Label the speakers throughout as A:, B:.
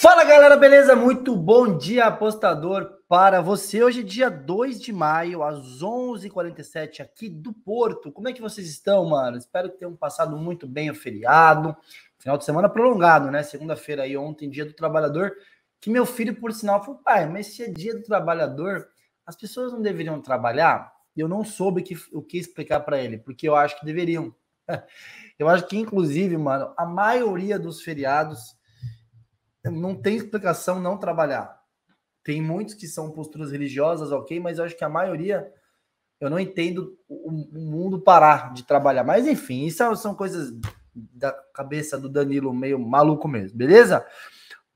A: Fala galera, beleza? Muito bom dia, apostador, para você. Hoje é dia 2 de maio, às 11h47, aqui do Porto. Como é que vocês estão, mano? Espero que tenham passado muito bem o feriado. Final de semana prolongado, né? Segunda-feira aí, ontem, dia do trabalhador. Que meu filho, por sinal, falou: pai, mas se é dia do trabalhador, as pessoas não deveriam trabalhar? Eu não soube que, o que explicar para ele, porque eu acho que deveriam. Eu acho que, inclusive, mano, a maioria dos feriados não tem explicação não trabalhar. Tem muitos que são posturas religiosas, ok, mas eu acho que a maioria eu não entendo o, mundo parar de trabalhar. Mas enfim, isso é, são coisas da cabeça do Danilo meio maluco mesmo, beleza?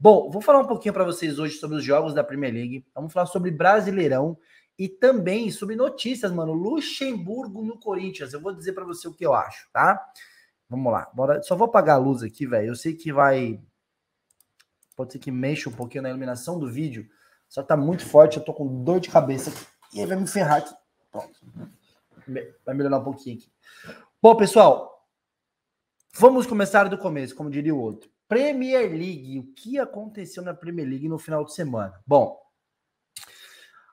A: Bom, vou falar um pouquinho para vocês hoje sobre os jogos da Premier League. Vamos falar sobre Brasileirão e também sobre notícias, mano. Luxemburgo no Corinthians. Eu vou dizer para você o que eu acho, tá? Vamos lá. Bora. Só vou apagar a luz aqui, velho. Eu sei que vai pode ser que mexa um pouquinho na iluminação do vídeo. Só que tá muito forte, eu tô com dor de cabeça aqui. E aí vai me ferrar aqui. Pronto. Vai melhorar um pouquinho aqui. Bom, pessoal, vamos começar do começo, como diria o outro. Premier League. O que aconteceu na Premier League no final de semana? Bom,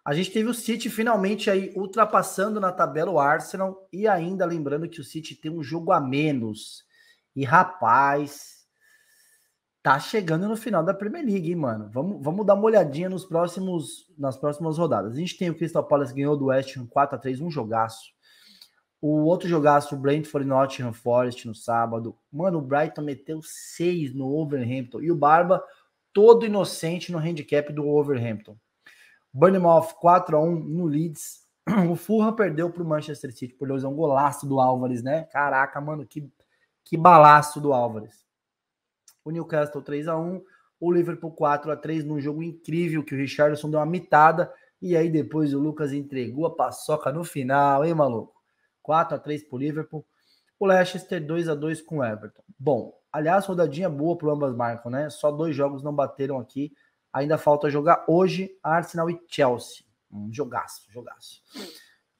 A: a gente teve o City finalmente aí ultrapassando na tabela o Arsenal e ainda lembrando que o City tem um jogo a menos. E rapaz, tá chegando no final da Premier League, hein, mano. Vamos, vamos dar uma olhadinha nos próximos nas próximas rodadas. A gente tem o Crystal Palace ganhou do West Ham 4 a 3, um jogaço. O outro jogaço, o Brentford Nottingham Forest no sábado. Mano, o Brighton meteu seis no Overhampton. E o Barba, todo inocente no handicap do Overhampton. Burnmouth 4 a 1 no Leeds. O Fulham perdeu para o Manchester City por dois É um golaço do Álvares, né? Caraca, mano, que, que balaço do Álvares. O Newcastle 3 a 1 o Liverpool 4 a 3 num jogo incrível que o Richardson deu uma mitada e aí depois o Lucas entregou a paçoca no final, hein, maluco? 4 a 3 para o Liverpool. O Leicester 2 a 2 com o Everton. Bom, aliás, rodadinha boa para ambas marcam, né? Só dois jogos não bateram aqui. Ainda falta jogar hoje Arsenal e Chelsea. Um jogaço, jogaço. Deixa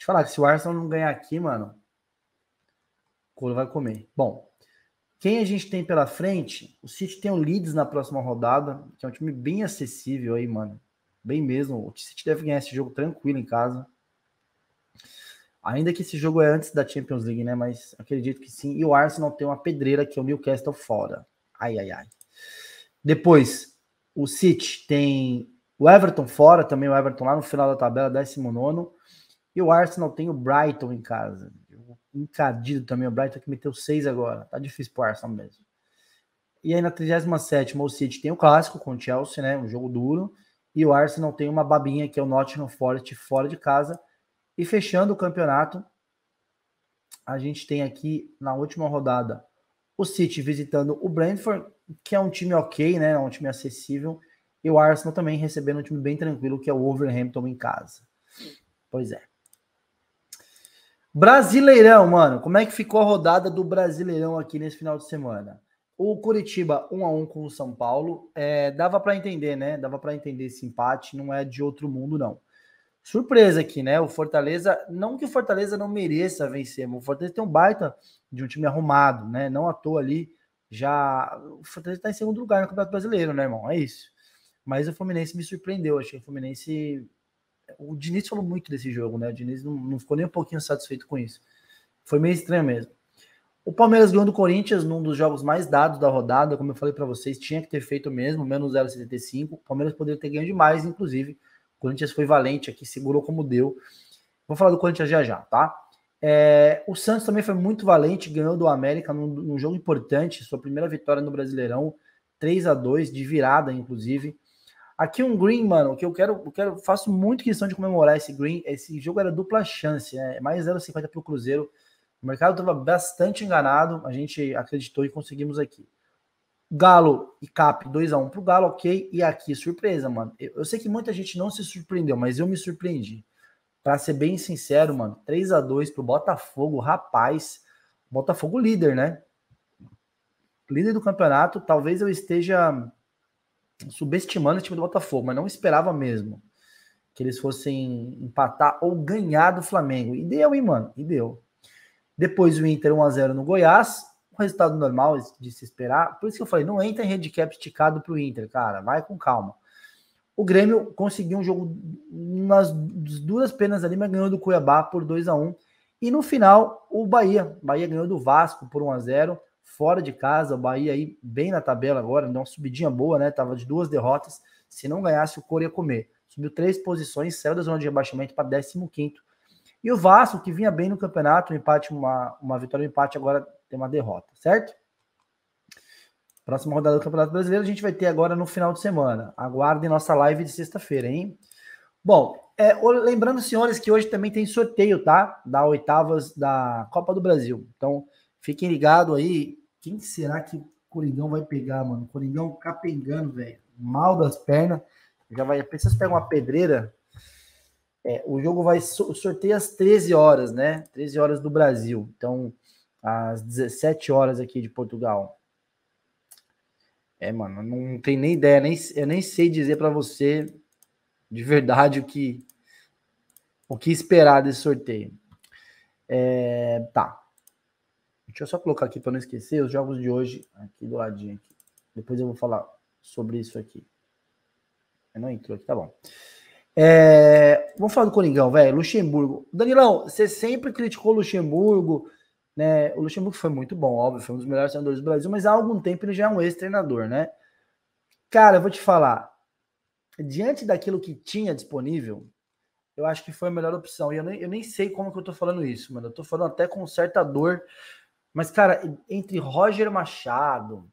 A: eu falar que se o Arsenal não ganhar aqui, mano, o couro vai comer. Bom, quem a gente tem pela frente? O City tem o Leeds na próxima rodada, que é um time bem acessível aí, mano. Bem mesmo. O City deve ganhar esse jogo tranquilo em casa. Ainda que esse jogo é antes da Champions League, né? Mas acredito que sim. E o Arsenal tem uma pedreira que é o Newcastle fora. Ai, ai, ai. Depois, o City tem o Everton fora, também o Everton lá no final da tabela, 19. E o Arsenal tem o Brighton em casa. Encadido também, o Brighton que meteu 6 agora. Tá difícil pro Arsenal mesmo. E aí na 37 o City tem o clássico com o Chelsea, né? Um jogo duro. E o Arsenal tem uma babinha que é o Nottingham Forest fora de casa. E fechando o campeonato, a gente tem aqui na última rodada o City visitando o Brentford, que é um time ok, né? É um time acessível. E o Arsenal também recebendo um time bem tranquilo, que é o Wolverhampton em casa. Pois é. Brasileirão, mano. Como é que ficou a rodada do Brasileirão aqui nesse final de semana? O Curitiba 1 a 1 com o São Paulo. É, dava para entender, né? Dava para entender esse empate. Não é de outro mundo, não surpresa aqui, né? O Fortaleza, não que o Fortaleza não mereça vencer, mas o Fortaleza tem um baita de um time arrumado, né? Não à toa ali, já. O Fortaleza está em segundo lugar no Campeonato Brasileiro, né, irmão? É isso. Mas o Fluminense me surpreendeu, achei que o Fluminense. O Diniz falou muito desse jogo, né? O Diniz não, não ficou nem um pouquinho satisfeito com isso. Foi meio estranho mesmo. O Palmeiras ganhou do Corinthians num dos jogos mais dados da rodada, como eu falei para vocês, tinha que ter feito mesmo, menos 0,75. O Palmeiras poderia ter ganho demais, inclusive. O Corinthians foi valente aqui, segurou como deu. Vou falar do Corinthians já já, tá? É, o Santos também foi muito valente, ganhou do América num, num jogo importante, sua primeira vitória no Brasileirão, 3 a 2 de virada, inclusive. Aqui um green, mano, que eu quero, eu quero, faço muito questão de comemorar esse green. Esse jogo era dupla chance, né? É mais 0,50 para o Cruzeiro. O mercado estava bastante enganado, a gente acreditou e conseguimos aqui. Galo e Cap 2x1 um pro Galo, ok. E aqui, surpresa, mano. Eu, eu, sei que muita gente não se surpreendeu, mas eu me surpreendi. Pra ser bem sincero, mano, 3 a 2 pro Botafogo, rapaz. Botafogo líder, né? Líder do campeonato. Talvez eu esteja subestimando o time do Botafogo, mas não esperava mesmo que eles fossem empatar ou ganhar do Flamengo. E deu, hein, mano? E deu. Depois o Inter 1x0 no Goiás resultado normal de se esperar. Por isso que eu falei, não entra em handicap esticado para o Inter, cara. Vai com calma. O Grêmio conseguiu um jogo nas duras penas ali, mas ganhou do Cuiabá por 2 a 1 E no final, o Bahia. O Bahia ganhou do Vasco por 1 a 0 fora de casa. O Bahia aí bem na tabela agora, deu uma subidinha boa, né? Tava de duas derrotas. Se não ganhasse, o Cor ia comer. Subiu três posições, saiu da zona de rebaixamento para 15. E o Vasco, que vinha bem no campeonato, um empate, uma, uma vitória, um empate, agora tem uma derrota, certo? Próxima rodada do Campeonato Brasileiro a gente vai ter agora no final de semana. Aguardem nossa live de sexta-feira, hein? Bom, é, lembrando, senhores, que hoje também tem sorteio, tá? Da oitavas da Copa do Brasil. Então, fiquem ligados aí. Quem será que o Coringão vai pegar, mano? O Coringão capengando, velho. Mal das pernas. Já vai. Pensa se pega uma pedreira. É, o jogo vai sorteio às 13 horas, né? 13 horas do Brasil. Então, às 17 horas aqui de Portugal. É, mano, não tem nem ideia, nem, eu nem sei dizer para você de verdade o que o que esperar desse sorteio. É, tá. Deixa eu só colocar aqui para não esquecer os jogos de hoje aqui do ladinho aqui. Depois eu vou falar sobre isso aqui. Eu é, não entrou aqui, tá bom. É, vamos falar do Coringão, velho. Luxemburgo. Danilão, você sempre criticou Luxemburgo, né? O Luxemburgo foi muito bom, óbvio, foi um dos melhores treinadores do Brasil, mas há algum tempo ele já é um ex-treinador, né? Cara, eu vou te falar, diante daquilo que tinha disponível, eu acho que foi a melhor opção. E eu nem, eu nem sei como que eu tô falando isso, mano. Eu tô falando até com certa dor. Mas, cara, entre Roger Machado,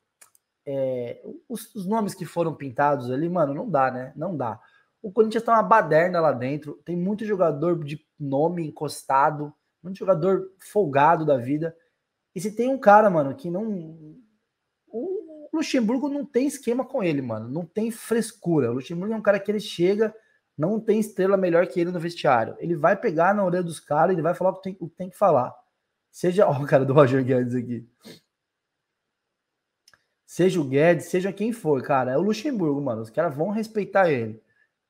A: é, os, os, nomes que foram pintados ali, mano, não dá, né? Não dá. O Corinthians tá uma baderna lá dentro. Tem muito jogador de nome encostado muito jogador folgado da vida. E se tem um cara, mano, que não. O Luxemburgo não tem esquema com ele, mano. Não tem frescura. O Luxemburgo é um cara que ele chega, não tem estrela melhor que ele no vestiário. Ele vai pegar na orelha dos caras, ele vai falar o que tem, o que, tem que falar. Seja. Ó, o cara do Roger Guedes aqui. Seja o Guedes, seja quem for, cara. É o Luxemburgo, mano. Os caras vão respeitar ele.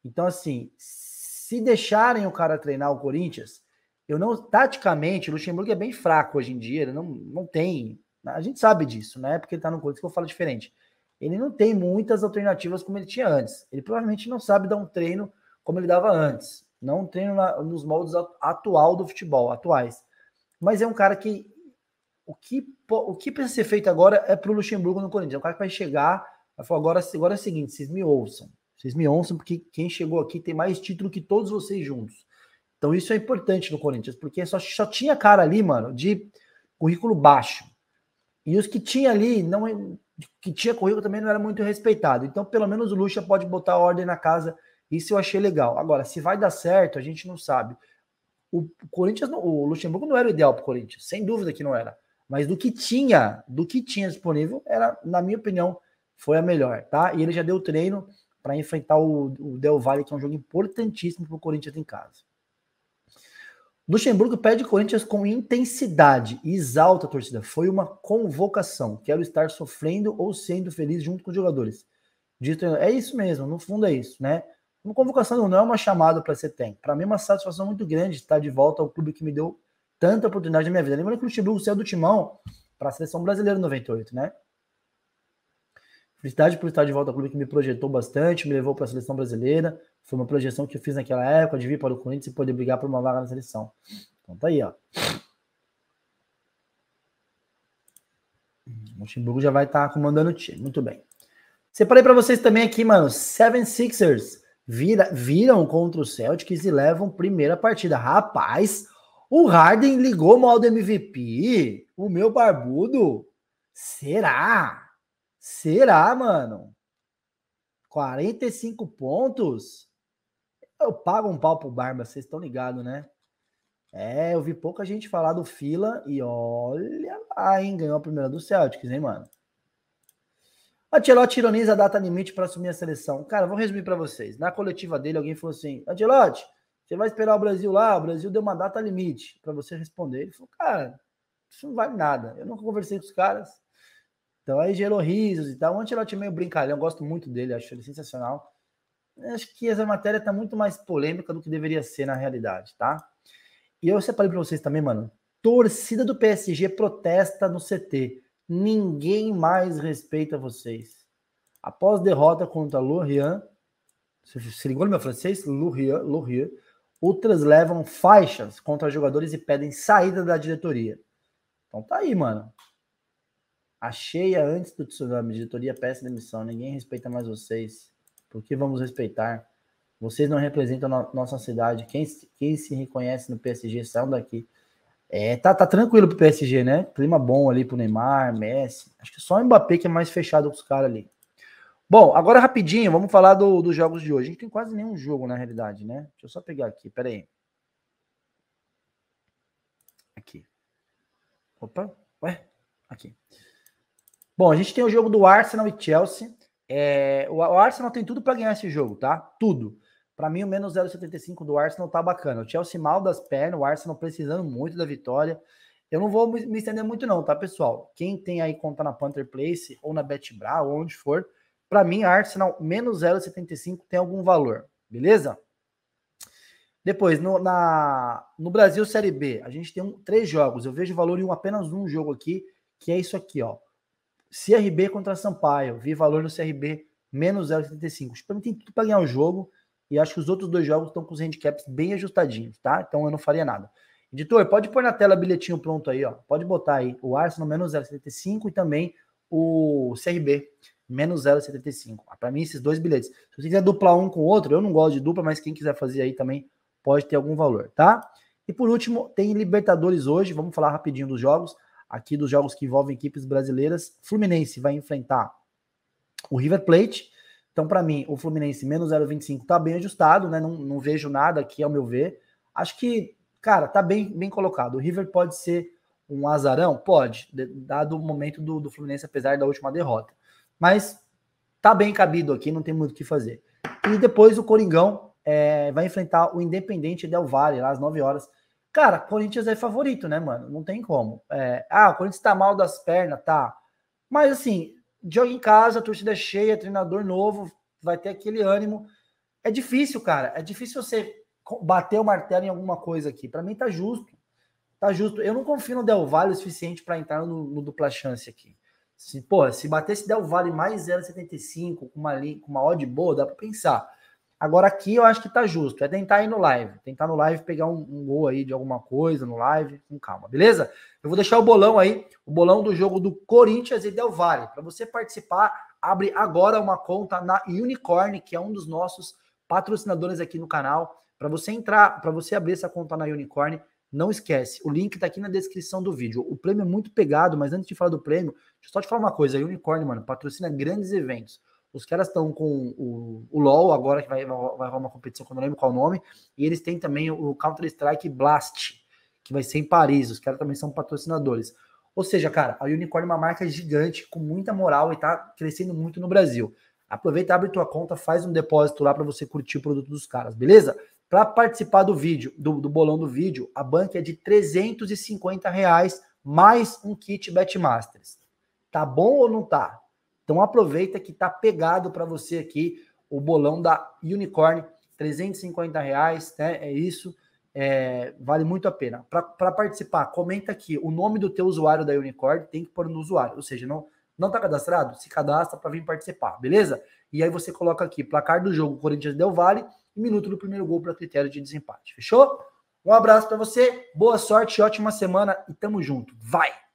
A: Então, assim, se deixarem o cara treinar o Corinthians, eu não, taticamente, o Luxemburgo é bem fraco hoje em dia, ele não, não tem. A gente sabe disso, né? Porque ele tá no Corinthians que eu falo diferente. Ele não tem muitas alternativas como ele tinha antes. Ele provavelmente não sabe dar um treino como ele dava antes. Não um treino na, nos moldes atual do futebol, atuais. Mas é um cara que. O que, o que precisa ser feito agora é pro Luxemburgo no Corinthians. É um cara que vai chegar, vai falar: agora, agora é o seguinte, vocês me ouçam. Vocês me ouçam, porque quem chegou aqui tem mais título que todos vocês juntos. Então isso é importante no Corinthians, porque só, só tinha cara ali, mano, de currículo baixo. E os que tinha ali, não é, que tinha currículo também não era muito respeitado. Então, pelo menos o Lucha pode botar ordem na casa. Isso eu achei legal. Agora, se vai dar certo, a gente não sabe. O Corinthians, o Luxemburgo não era o ideal para o Corinthians, sem dúvida que não era. Mas do que tinha, do que tinha disponível, era, na minha opinião, foi a melhor, tá? E ele já deu treino para enfrentar o, o Del Valle, que é um jogo importantíssimo para o Corinthians em casa. Luxemburgo pede Corinthians com intensidade e exalta a torcida. Foi uma convocação. Quero estar sofrendo ou sendo feliz junto com os jogadores. Dito, é isso mesmo, no fundo é isso, né? Uma convocação não é uma chamada para ser tem. Para mim é uma satisfação muito grande estar de volta ao clube que me deu tanta oportunidade na minha vida. Lembra que o Luxemburgo saiu do timão para a seleção brasileira em 98, né? por estar de volta ao clube que me projetou bastante, me levou para a seleção brasileira. Foi uma projeção que eu fiz naquela época de vir para o Corinthians e poder brigar por uma vaga na seleção. Então tá aí, ó. O Luxemburgo já vai estar tá comandando o time. Muito bem. Separei para vocês também aqui, mano. Seven Sixers vira, viram contra o Celtics e levam primeira partida. Rapaz, o Harden ligou mal do MVP. O meu barbudo. Será? Será, mano? 45 pontos? Eu pago um pau pro Barba, vocês estão ligados, né? É, eu vi pouca gente falar do Fila e olha lá, hein? Ganhou a primeira do Celtics, hein, mano? Antelote ironiza a data limite para assumir a seleção. Cara, vou resumir para vocês. Na coletiva dele, alguém falou assim: Antelote, você vai esperar o Brasil lá? O Brasil deu uma data limite para você responder. Ele falou: Cara, isso não vale nada. Eu nunca conversei com os caras. Então aí gerou risos e tal. O time é meio brincalhão, gosto muito dele, acho ele sensacional. Acho que essa matéria tá muito mais polêmica do que deveria ser na realidade, tá? E eu separei para vocês também, mano. Torcida do PSG protesta no CT. Ninguém mais respeita vocês. Após derrota contra Lorient, se ligou no meu francês? Lorient, Lorient. Outras levam faixas contra jogadores e pedem saída da diretoria. Então tá aí, mano. A cheia antes do tsunami, diretoria, peça demissão. Ninguém respeita mais vocês. Por que vamos respeitar? Vocês não representam no, nossa cidade. Quem, quem se reconhece no PSG saiam daqui. É, tá, tá tranquilo pro PSG, né? Clima bom ali pro Neymar, Messi. Acho que só o Mbappé que é mais fechado com os caras ali. Bom, agora rapidinho, vamos falar do, dos jogos de hoje. A gente tem quase nenhum jogo, na realidade, né? Deixa eu só pegar aqui, peraí. Aqui. Opa, ué, aqui. Bom, a gente tem o jogo do Arsenal e Chelsea. É, o Arsenal tem tudo para ganhar esse jogo, tá? Tudo. Para mim, o menos 0,75 do Arsenal tá bacana. O Chelsea mal das pernas, o Arsenal precisando muito da vitória. Eu não vou me estender muito, não, tá, pessoal? Quem tem aí conta na Panther Place ou na BetBra ou onde for, para mim, Arsenal menos 0,75 tem algum valor, beleza? Depois, no, na, no Brasil Série B, a gente tem um, três jogos. Eu vejo valor em um, apenas um jogo aqui, que é isso aqui, ó. CRB contra Sampaio, vi valor no CRB menos 0,75. O Spam tem tudo para ganhar o jogo e acho que os outros dois jogos estão com os handicaps bem ajustadinhos, tá? Então eu não faria nada. Editor, pode pôr na tela bilhetinho pronto aí, ó. Pode botar aí o Arsenal menos 0,75 e também o CRB menos 0,75. Ah, para mim, esses dois bilhetes. Se você quiser duplar um com o outro, eu não gosto de dupla, mas quem quiser fazer aí também pode ter algum valor, tá? E por último, tem Libertadores hoje. Vamos falar rapidinho dos jogos aqui dos jogos que envolvem equipes brasileiras. Fluminense vai enfrentar o River Plate. Então, para mim, o Fluminense menos 0,25 está bem ajustado, né? Não, não, vejo nada aqui, ao meu ver. Acho que, cara, tá bem, bem colocado. O River pode ser um azarão? Pode, dado o momento do, do Fluminense, apesar da última derrota. Mas tá bem cabido aqui, não tem muito o que fazer. E depois o Coringão é, vai enfrentar o Independente Del Valle, lá às 9 horas. Cara, Corinthians é favorito, né, mano? Não tem como. É, ah, o Corinthians tá mal das pernas, tá. Mas assim, joga em casa, a torcida é cheia, treinador novo, vai ter aquele ânimo. É difícil, cara. É difícil você bater o martelo em alguma coisa aqui. Para mim tá justo. Tá justo. Eu não confio no Del Valle o suficiente para entrar no, no, dupla chance aqui. Se, porra, se batesse Del Valle mais 0,75 com uma, com uma odd boa, dá para pensar. Agora aqui eu acho que tá justo. É tentar ir no live. Tentar no live pegar um, um, gol aí de alguma coisa no live, com calma, beleza? Eu vou deixar o bolão aí, o bolão do jogo do Corinthians e Del Valle. Para você participar, abre agora uma conta na Unicorn, que é um dos nossos patrocinadores aqui no canal. Para você entrar, para você abrir essa conta na Unicorn, não esquece. O link tá aqui na descrição do vídeo. O prêmio é muito pegado, mas antes de falar do prêmio, deixa eu só te falar uma coisa. A Unicorn, mano, patrocina grandes eventos. Os caras estão com o, o LoL agora, que vai, vai rolar uma competição que eu não lembro qual o nome, e eles têm também o Counter-Strike Blast, que vai ser em Paris. Os caras também são patrocinadores. Ou seja, cara, a Unicorn é uma marca gigante, com muita moral e tá crescendo muito no Brasil. Aproveita, abre tua conta, faz um depósito lá para você curtir o produto dos caras, beleza? Para participar do vídeo, do, do, bolão do vídeo, a banca é de 350 reais mais um kit Betmasters. Tá bom ou não tá? Então aproveita que está pegado para você aqui o bolão da Unicorn, 350 reais, né? É isso. É, vale muito a pena. Para participar, comenta aqui o nome do teu usuário da Unicorn, tem que pôr no usuário, ou seja, não não está cadastrado, se cadastra para vir participar, beleza? E aí você coloca aqui placar do jogo Corinthians Del Vale e minuto do primeiro gol para critério de desempate. Fechou? Um abraço para você, boa sorte, ótima semana e tamo junto. Vai!